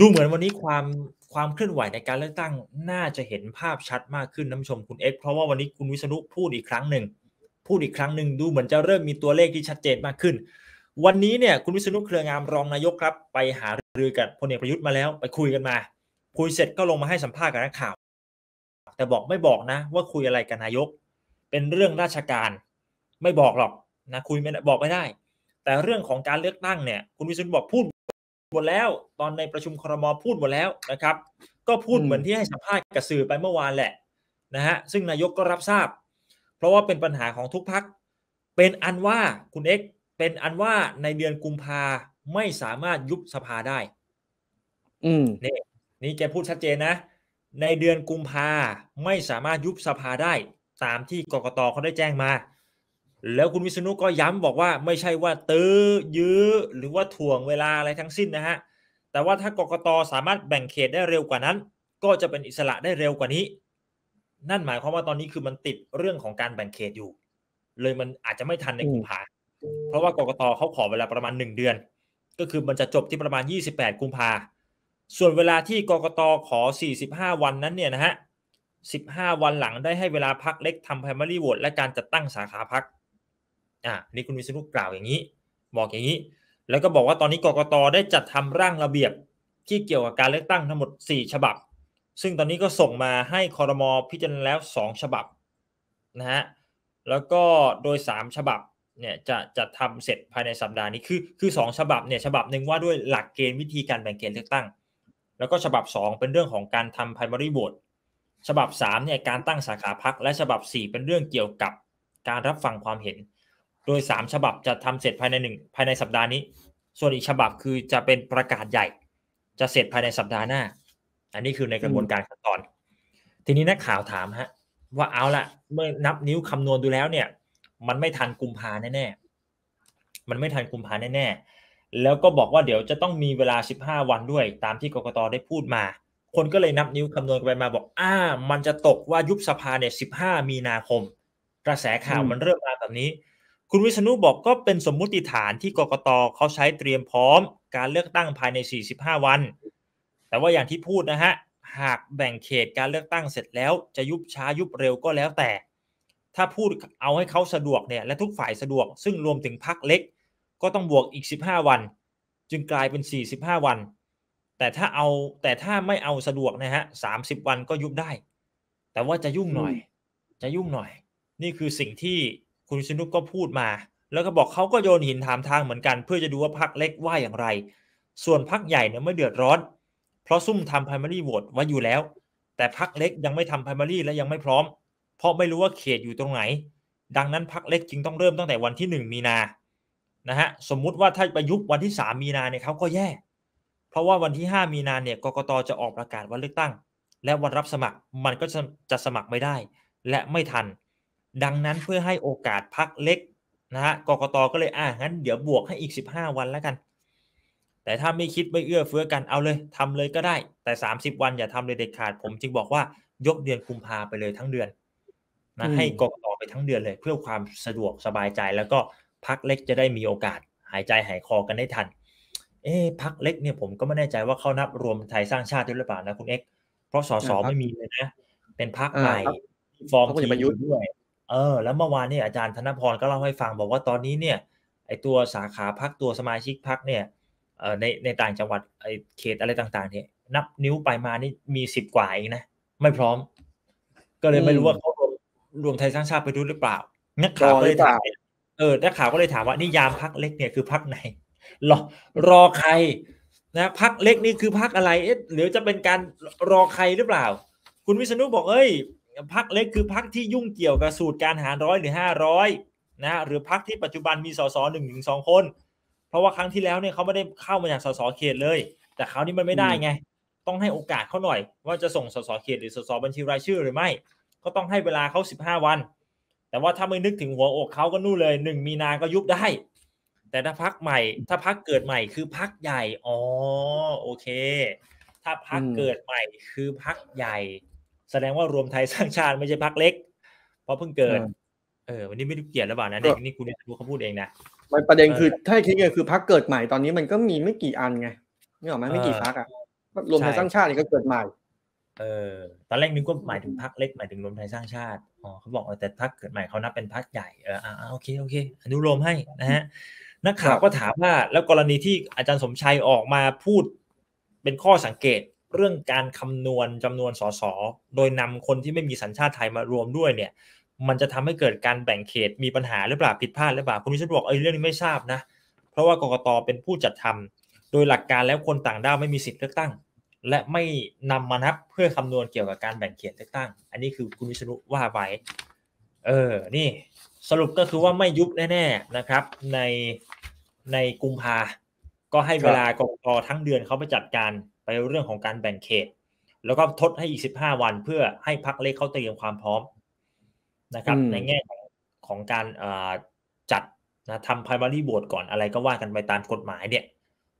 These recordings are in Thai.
ดูเหมือนวันนี้ความความเคลื่อนไหวในการเลือกตั้งน่าจะเห็นภาพชัดมากขึ้นน้ำชมคุณเอ็กเพราะว่าวันนี้คุณวิษณุพูดอีกครั้งหนึ่งพูดอีกครั้งหนึ่งดูเหมือนจะเริ่มมีตัวเลขที่ชัดเจนมากขึ้น วันนี้เนี่ยคุณวิษณุเครืองามรองนายกครับไปหารือกับพลเอกประยุทธ์มาแล้ว ไปคุยกันมา คุยเสร็จก็ลงมาให้สัมภาษณ์กับนักข่าวแต่บอกไม่บอกนะว่าคุยอะไรกับนายก เป็นเรื่องราชการไม่บอกหรอกนะคุยไม่บอกไม่ได้ แต่เรื่องของการเลือกตั้งเนี่ยคุณวิษณุบอกพูดหมดแล้วตอนในประชุมครมพูดหมดแล้วนะครับ ก็พูดเหมือนที่ให้สัมภาษณ์กับสื่อไปเมื่อวานแหละ นะฮะซึ่งนายกก็รับทราบ เพราะว่าเป็นปัญหาของทุกพักเป็นอันว่าคุณเอ็กเป็นอันว่าในเดือนกุมภาไม่สามารถยุบสภาได้ อืมนี่นี่แกพูดชัดเจนนะ ในเดือนกุมภาไม่สามารถยุบสภาได้ ตามที่กกตเขาได้แจ้งมาแล้วคุณวิษณุก็ย้ำบอกว่าไม่ใช่ว่า ตื้อยื้อ หรือว่าถ่วงเวลาอะไรทั้งสิ้นนะฮะแต่ว่าถ้ากกตสามารถแบ่งเขตได้เร็วกว่านั้น ก็จะเป็นอิสระได้เร็วกว่านี้ นั่นหมายความว่าตอนนี้คือมันติดเรื่องของการแบ่งเขตอยู่ เลยมันอาจจะไม่ทันในกุมภาเพราะว่ากกตเขาขอเวลาประมาณ 1 เดือน ก็คือมันจะจบที่ประมาณ 28 กุมภาส่วนเวลาที่กกตขอ 45 วันนั้นเนี่ยนะฮะ15 วันหลังได้ให้เวลาพักเล็กทำ primary vote และการจัดตั้งสาขาพักอ่ะนี่คุณวิศนุกล่าวอย่างนี้ บอกอย่างนี้ แล้วก็บอกว่าตอนนี้กกตได้จัดทำร่างระเบียบที่เกี่ยวกับการเลือกตั้งทั้งหมด 4 ฉบับ ซึ่งตอนนี้ก็ส่งมาให้คอรมอพิจารณาแล้ว 2 ฉบับนะฮะแล้วก็โดย 3 ฉบับเนี่ยจะจะทำเสร็จภายในสัปดาห์นี้คือคือสฉบับเนี่ยฉบับหนึ่งว่าด้วยหลักเกณฑ์วิธีการแบ่งเขตเลือกตั้ง แล้วก็ฉบับ 2 เป็นเรื่องของการทำ p r i m a ร y บทฉบับ3เนี่ยการตั้งสาขาพักและฉบับ 4 เป็นเรื่องเกี่ยวกับการรับฟังความเห็นโดย3ฉบับจะทำเสร็จภายในหนึ่งภายในสัปดาห์นี้ ส่วนอีกฉบับคือจะเป็นประกาศใหญ่ จะเสร็จภายในสัปดาห์หน้า อันนี้คือในกระบวนการขั้นตอน ทีนี้นักข่าวถามฮะว่าเอาละเมื่อนับนิ้วคำนวณดูแล้วเนี่ย มันไม่ทันกุมภาแน่แน่มันไม่ทันกุมภาแน่แน่แล้วก็บอกว่าเดี๋ยวจะต้องมีเวลา 15 วันด้วย ตามที่กกตได้พูดมา คนก็เลยนับนิ้วคำนวณไปมาบอกอ่ามันจะตกว่ายุบสภาเนี่ย15 มีนาคม กระแสข่าวมันเริ่มมาแบบนี้คุณวิษณุบอกก็เป็นสมมุติฐานที่กกตเขาใช้เตรียมพร้อม การเลือกตั้งภายใน 45 วัน แต่ว่าอย่างที่พูดนะฮะ หากแบ่งเขตการเลือกตั้งเสร็จแล้วจะยุบช้ายุบเร็วก็แล้วแต่ ถ้าพูดเอาให้เขาสะดวกเนี่ย และทุกฝ่ายสะดวก ซึ่งรวมถึงพักเล็ก ก็ต้องบวกอีก 15 วัน จึงกลายเป็น 45 วัน แต่ถ้าเอาแต่ถ้าไม่เอาสะดวกนะฮะสาวันก็ยุบได้ แต่ว่าจะยุ่งหน่อย จะยุ่งหน่อย นี่คือสิ่งที่คุณชินุก็พูดมา แล้วก็บอกเขาก็โยนหินถามทางเหมือนกันเพื่อจะดูว่าพักเล็กว่าอย่างไร ส่วนพักใหญ่เนี่ยไม่เดือดร้อน เพราะซุ่มทำไ r i m a r y โหวตไว้อยู่แล้ว แต่พักเล็กยังไม่ทำไ r i m a r y และยังไม่พร้อม เพราะไม่รู้ว่าเขตอยู่ตรงไหน ดังนั้นพักเล็กจึงต้องเริ่มตั้งแต่วันที่ 1 มีนานะฮะสมมุติว่าถ้าประยุ์วันที่ 3 มีนาเนี่ยเขาก็แย่เพราะว่าวันที่ 5 มีนาเนี่ยกกตจะออกประกาศวันเลือกตั้ง และวันรับสมัครมันก็จะจะสมัครไม่ได้ และไม่ทันดังนั้นเพื่อให้โอกาสพักเล็กนะฮะ กกต ก็เลย อ่ะงั้นเดี๋ยวบวกให้อีก 15 วันแล้วกัน แต่ถ้าไม่คิดไม่เอื้อเฟื้อกันเอาเลย ทำเลยก็ได้ แต่30 วันอย่าทำเลยเด็ดขาด ผมจึงบอกว่า ยกเดือนคุมภาไปเลยทั้งเดือน นะ ให้กกตไปทั้งเดือนเลย เพื่อความสะดวกสบายใจแล้วก็พักเล็กจะได้มีโอกาส หายใจหายคอกันได้ทัน เอ๊พักเล็กเนี่ยผมก็ไม่แน่ใจว่าเขานับรวมไทยสร้างชาติหรือเปล่านะคุณเอ็กเพราะสสไม่มีเลยนะ เป็นพักใหม่ฟอร์มทีมด้วยเออแล้วเมื่อวานเนี่ยอาจารย์ธนพรก็เล่าให้ฟังบอกว่าตอนนี้เนี่ย ไอตัวสาขาพักตัวสมาชิกพักเนี่ยในในต่างจังหวัดไอเขตอะไรต่างๆ เนี่ย นับนิ้วไปมานี่มีสิบกว่าเองนะไม่พร้อม ก็เลยไม่รู้ว่าเขารวมรวมไทยสร้างชาติไปด้วยหรือเปล่านักข่าวก็เลยถามเออนักข่าวก็เลยถามว่า นิยามพักเล็กเนี่ยคือพักไหนรอรอใคร นะพักเล็กนี่คือพักอะไรเอ๊ะหรือจะเป็นการรอใครหรือเปล่า คุณวิษณุบอกเอ้ยพักเล็กคือพักที่ยุ่งเกี่ยวกับสูตรการหารร้อยหรือห้าร้อยนะหรือพักที่ปัจจุบันมีสสหนึ่งถึงสองคน เพราะว่าครั้งที่แล้วเนี่ยเขาไม่ได้เข้ามาจากสสเขตเลย แต่คราวนี้มันไม่ได้ไง ต้องให้โอกาสเขาหน่อย ว่าจะส่งสสเขตหรือสสบัญชีรายชื่อหรือไม่ก็ต้องให้เวลาเขาสิบห้าวัน แต่ว่าถ้าไม่นึกถึงหัวอกเขาก็นู่นเลยหนึ่งมีนาก็ยุบได้ แต่ถ้าพักใหม่ ถ้าพักเกิดใหม่คือพักใหญ่อ๋อโอเค ถ้าพักเกิดใหม่คือพักใหญ่แสดงว่ารวมไทยสร้างชาติไม่ใช่พักเล็ก เพราะเพิ่งเกิดเออวันนี้ไม่ได้เกียรติแล้วบ่านะเด็กนี่คุณรู้เขาพูดเองนะมันประเด็นคือถ้าคิดเงินคือพักเกิดใหม่ตอนนี้มันก็มีไม่กี่อันไงไม่ออไหมไม่กี่พักอ่ะรวมไทยสร้างชาตินี่ก็เกิดใหม่ เออตอนแรกนึกว่าหมายถึงพักเล็กหมายถึงรวมไทยสร้างชาติอ๋อเขาบอกแต่พักเกิดใหม่เขานับเป็นพักใหญ่เอออ่าโอเคโอเคอนุโลมให้นะฮะนักข่าวก็ถามว่า แล้วกรณีที่อาจารย์สมชัยออกมาพูด เป็นข้อสังเกตเรื่องการคำนวณจำนวนสส โดยนำคนที่ไม่มีสัญชาติไทยมารวมด้วยเนี่ย มันจะทำให้เกิดการแบ่งเขตมีปัญหาหรือเปล่าผิดพลาดหรือเปล่าคุณวิชบอกไอ้เรื่องนี้ไม่ทราบนะ เพราะว่ากกตเป็นผู้จัดทำโดยหลักการแล้วคนต่างด้าวไม่มีสิทธิ์เลือกตั้ง และไม่นำมานับเพื่อคำนวณเกี่ยวกับการแบ่งเขตเลือกตั้ง อันนี้คือคุณวิชนุว่าไว้เออ นี่สรุปก็คือว่าไม่ยุบแน่ๆนะครับในในกุมภาก็ให้เวลากรกตทั้งเดือนเขาไปจัดการไปเรื่องของการแบ่งเขต แล้วก็ทดให้อีก้าวัน เพื่อให้พักเล็กเขาเตรียมความพร้อม นะครับในแง่ของของการจัดนะทำพายบารีบ o a ก่อนอะไรก็ว่ากันไปตามกฎหมายเนี่ย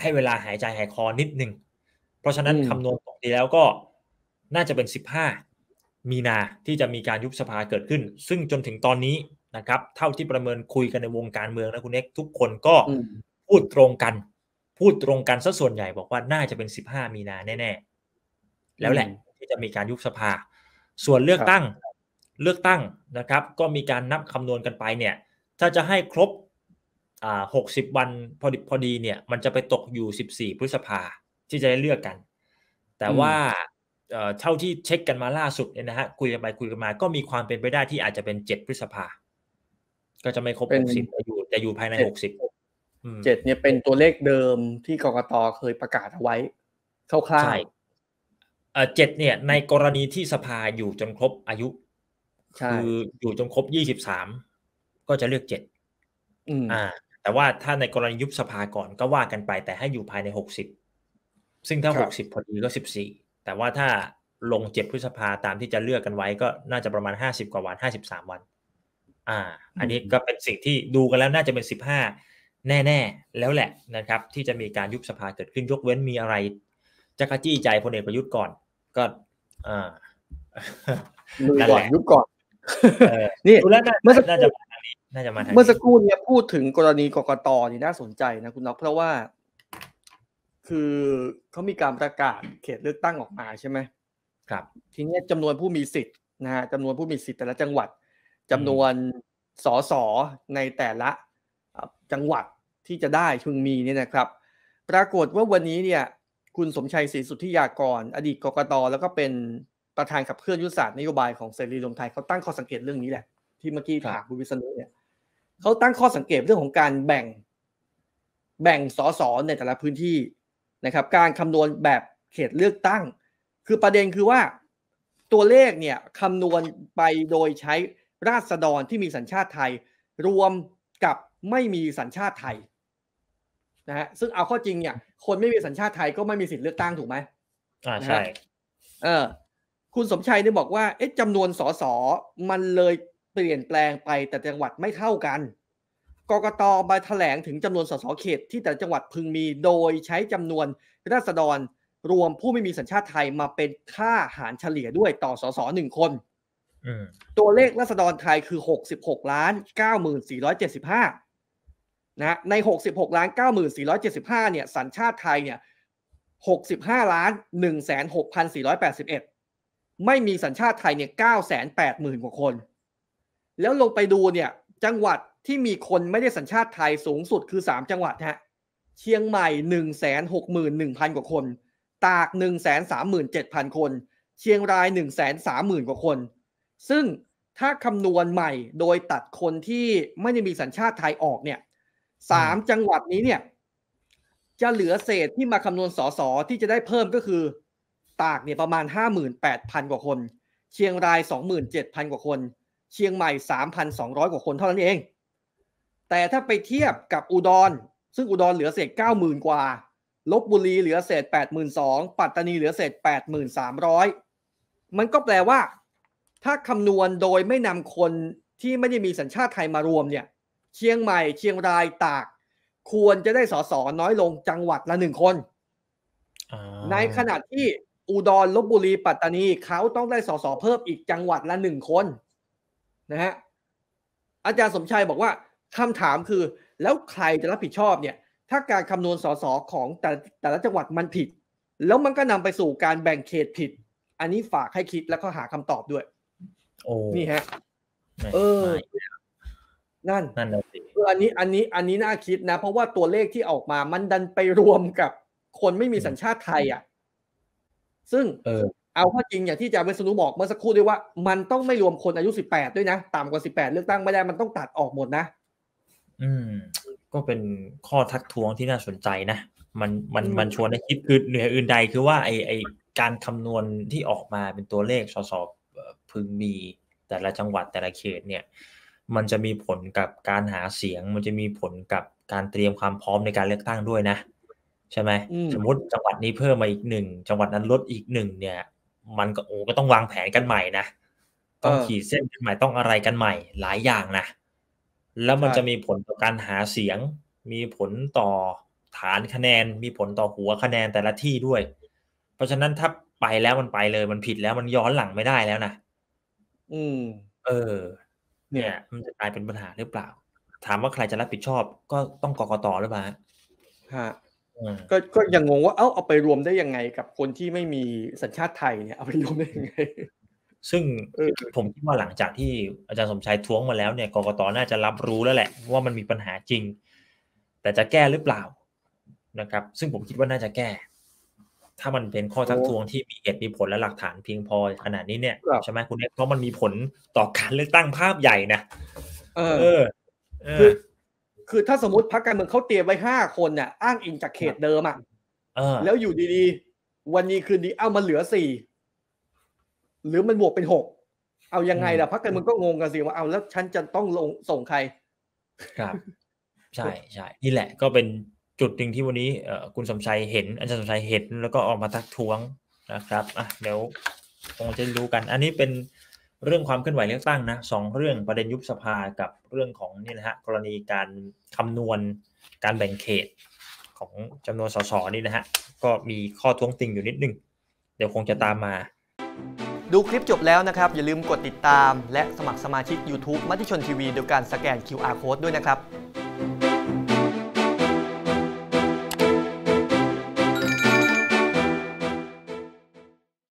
ให้เวลาหายใจหายคอนิดหนึ่งเพราะฉะนั้นคำนวณตกดีแล้วก็น่าจะเป็นสิบห้ามีนาที่จะมีการยุบสภาเกิดขึ้น ซึ่งจนถึงตอนนี้นะครับ เท่าที่ประเมินคุยกันในวงการเมืองนะคุณเอกทุกคนก็พูดตรงกันพูดตรงกันซะส่วนใหญ่บอกว่าน่าจะเป็นสิบห้ามีนาแน่ๆ แล้วแหละที่จะมีการยุบสภา ส่วนเลือกตั้งเลือกตั้งนะครับ ก็มีการนับคำนวณกันไปเนี่ยถ้าจะให้ครบอ่าหกสิบวันพอดีพอดีเนี่ยมันจะไปตกอยู่สสิบี่พฤษภาที่จะได้เลือกกัน แต่ว่าเท่าที่เช็คกันมาล่าสุดเนี่ยนะฮะคุยกันไปคุยกันมาก็มีความเป็นไปได้ที่อาจจะเป็นเจ็ดพฤษภา ก็จะไม่ครบหกสิบจะแต่อยู่ภายในหกสิบเจ็ดเนี่ยเป็นตัวเลขเดิมที่กรกตเคยประกาศเอาไว้คร่าวๆเจ็ดเนี่ย ในกรณีที่สภาอยู่จนครบอายุคืออยู่จนครบยี่สิบสามก็จะเลือกเจ็ดอ่า แต่ว่าถ้าในกรณียุบสภาก่อนก็ว่ากันไป แต่ให้อยู่ภายในหกสิบซึ่งถ้าหกสิบพอดีก็สิบสี่แต่ว่าถ้าลงเจ็ดพฤษภาตามที่จะเลือกกันไว้ก็น่าจะประมาณห้าสิบกว่าวันห้าสิบสามวัน อ่า อันนี้ก็เป็นสิ่งที่ดูกันแล้ว น่าจะเป็นสิบห้าแน่ๆ แล้วแหละนะครับ ที่จะมีการยุบสภาเกิดขึ้นยกเว้นมีอะไร จะกระจี้ใจพลเอกประยุทธ์ก่อน ก็ อ่าลุยก่อนยุบก่อนนี่เมื่อสักนี่เมื่อสักครู่เนี่ยพูดถึงกรณีกกตนี่น่าสนใจนะคุณน็อกเพราะว่า คือเขามีการประกาศเขตเลือกตั้งออกมาใช่ไหมครับทีนี้จำนวนผู้มีสิทธิ์นะฮะจำนวนผู้มีสิทธิ์แต่ละจังหวัด จำนวนสสในแต่ละจังหวัดที่จะได้พึงมีเนี่ยนะครับ ปรากฏว่าวันนี้เนี่ยคุณสมชัยศรีสุทธิยากร อดีตกกตแล้วก็เป็นประธานขับเคลื่อนยุทธศาสตร์นโยบายของเสรีรวมไทยเขาตั้งข้อสังเกตเรื่องนี้แหละที่เมื่อกี้ถามคุณวิษณุเนี่ยเขาตั้งข้อสังเกตเรื่องของการแบ่งแบ่งสสในแต่ละพื้นที่นะครับ การคำนวณแบบเขตเลือกตั้ง คือประเด็นคือว่าตัวเลขเนี่ยคำนวณไปโดยใช้ราษฎรที่มีสัญชาติไทยรวมกับไม่มีสัญชาติไทย นะฮะซึ่งเอาข้อจริงเนี่ยคนไม่มีสัญชาติไทยก็ไม่มีสิทธิเลือกตั้งถูกไหมอ่าใช่เออ คุณสมชัยเนี่ยบอกว่าเอ๊ะจำนวนสสมันเลยเปลี่ยนแปลงไปแต่จังหวัดไม่เท่ากันกกตมาแถลง ถึงจำนวนสสเขตที่แต่จังหวัดพึงมีโดยใช้จำนวนราษฎรรวมผู้ไม่มีสัญชาติไทยมาเป็นค่าหารเฉลี่ยด้วยต่อสสหนึ่งคนตัวเลขราษฎรไทยคือหกสิบหกล้านเเก้้าหมื่่นสสีรอยจ็ดิบห้านะใน 66ล้าน9,475เนี่ยสัญชาติไทยเนี่ย65ล้าน1,6,481 ไม่มีสัญชาติไทยเนี่ย980,000 กว่าคน แล้วลงไปดูเนี่ยจังหวัดที่มีคนไม่ได้สัญชาติไทยสูงสุดคือ 3 จังหวัดฮะเชียงใหม่ 161,000 กว่าคน ตาก 137,000 คน เชียงราย 130,000 กว่าคน ซึ่งถ้าคำนวณใหม่โดยตัดคนที่ไม่ได้มีสัญชาติไทยออกเนี่ยสามจังหวัดนี้เนี่ยจะเหลือเศษที่มาคำนวณสสที่จะได้เพิ่มก็คือ ตากเนี่ยประมาณหห้ามื่นแปดพันกว่าคน เชียงรายสองหมื่นเจ็ดพันกว่าคน เชียงใหม่สสามพันองร้อยกว่าคนเท่านั้นเอง แต่ถ้าไปเทียบกับอุดร ซึ่งอุดรเหลือเศษเก้าหมื่นกว่าลบบุรีเหลือเศษแปดหมื่นสองปัตตานีเหลือเศษแปดหมื่นสามร้อยมันก็แปลว่า ถ้าคำนวณโดยไม่นำคนที่ไม่ได้มีสัญชาติไทยมารวมเนี่ยเชียงใหม่เชียงรายตาก ควรจะได้สสน้อยลงจังหวัดละหนึ่งคนในขณะที่อุดรลบบุรีปัตตานีเขาต้องได้สสเพิ่มอีกจังหวัดละหนึ่งคน นะฮะอาจารย์สมชัยบอกว่าคำถามคือ แล้วใครจะรับผิดชอบเนี่ย ถ้าการคำนวณสสของแต่แต่ละจังหวัดมันผิด แล้วมันก็นำไปสู่การแบ่งเขตผิด อันนี้ฝากให้คิดแล้วก็หาคำตอบด้วย โอ้นี่ฮะ เออนั่นนั่นสิอันนี้อันนี้อันนี้น่าคิดนะ เพราะว่าตัวเลขที่ออกมา มันดันไปรวมกับคนไม่มีสัญชาติไทยอ่ะ ซึ่ง เออเอาข้อจริง อย่างที่อาจารย์เวสนุบอกเมื่อสักครู่ด้วยว่า มันต้องไม่รวมคนอายุสิบแปดด้วยนะ ต่ำกว่าสิบแปดเลือกตั้งไม่ได้มันต้องตัดออกหมดนะ อืม ก็เป็นข้อทักท้วงที่น่าสนใจนะ มัน มัน มันชวนให้คิดคือเหนืออื่นใดคือว่าไอไอการคำนวณที่ออกมาเป็นตัวเลขสสพึงมีแต่ละจังหวัดแต่ละเขตเนี่ยมันจะมีผลกับการหาเสียง มันจะมีผลกับการเตรียมความพร้อมในการเลือกตั้งด้วยนะ ใช่ไหมสมมติจังหวัดนี้เพิ่มมาอีกหนึ่งจังหวัดนั้นลดอีกหนึ่งเนี่ย มันก็โอ้ก็ต้องวางแผนกันใหม่นะต้องขีดเส้นกันใหม่ต้องอะไรกันใหม่ หลายอย่างนะแล้วมันจะมีผลต่อการหาเสียง มีผลต่อฐานคะแนน มีผลต่อหัวคะแนนแต่ละที่ด้วย เพราะฉะนั้นถ้าไปแล้วมันไปเลยมันผิดแล้วมันย้อนหลังไม่ได้แล้วนะอืม เออเนี่ยมันจะกลายเป็นปัญหาหรือเปล่า ถามว่าใครจะรับผิดชอบ ก็ต้องกกตหรือเปล่าฮะก็ก็ยังงงว่าเอ้าเอาไปรวมได้ยังไงกับคนที่ไม่มีสัญชาติไทยเนี่ยเอาไปรวมได้ยังไงซึ่งผมคิดว่าหลังจากที่อาจารย์สมชายท้วงมาแล้วเนี่ยกกตน่าจะรับรู้แล้วแหละ ว่ามันมีปัญหาจริง แต่จะแก้หรือเปล่า นะครับ ซึ่งผมคิดว่าน่าจะแก้ถ้ามันเป็นข้อทักท้วงที่มีเหตุมีผลและหลักฐานเพียงพอ ขนาดนี้เนี่ย ใช่ไหมคุณเ่ยเพราะมันมีผลต่อการเลือกตั้งภาพใหญ่นะเออคือคือถ้าสมมติพรรคการเมืองเขาเตรียมไว้ห้าคนเนี่ยอ้างอิงจากเขตเดิมอ่ะแล้วอยู่ดีๆ วันนี้คืนดีเอ้ามันเหลือสี่หรือมันบวกเป็นหกเอายังไงล่ะพรรคการเมืองก็งงกันสิว่าเอา แล้วฉันจะต้องลงส่งใคร ครับ ใช่ใช่นี่แหละก็เป็นจุดหนึ่งที่วันนี้คุณสมชัยเห็นอาจารย์สมชัยเห็นแล้วก็ออกมาทักท้วงนะครับอ่ะเดี๋ยวคงจะรู้กันอันนี้เป็นเรื่องความเคลื่อนไหวเลือกตั้งนะสองเรื่องประเด็นยุบสภากับเรื่องของนี่นะฮะกรณีการคำนวณการแบ่งเขตของจำนวนสสนี่นะฮะก็มีข้อท้วงติงอยู่นิดนึงเดี๋ยวคงจะตามมา ดูคลิปจบแล้วนะครับ อย่าลืมกดติดตาม และสมัครสมาชิก YouTube มัติชนทีวีโดยการสแกน QR Code ด้วยนะครับ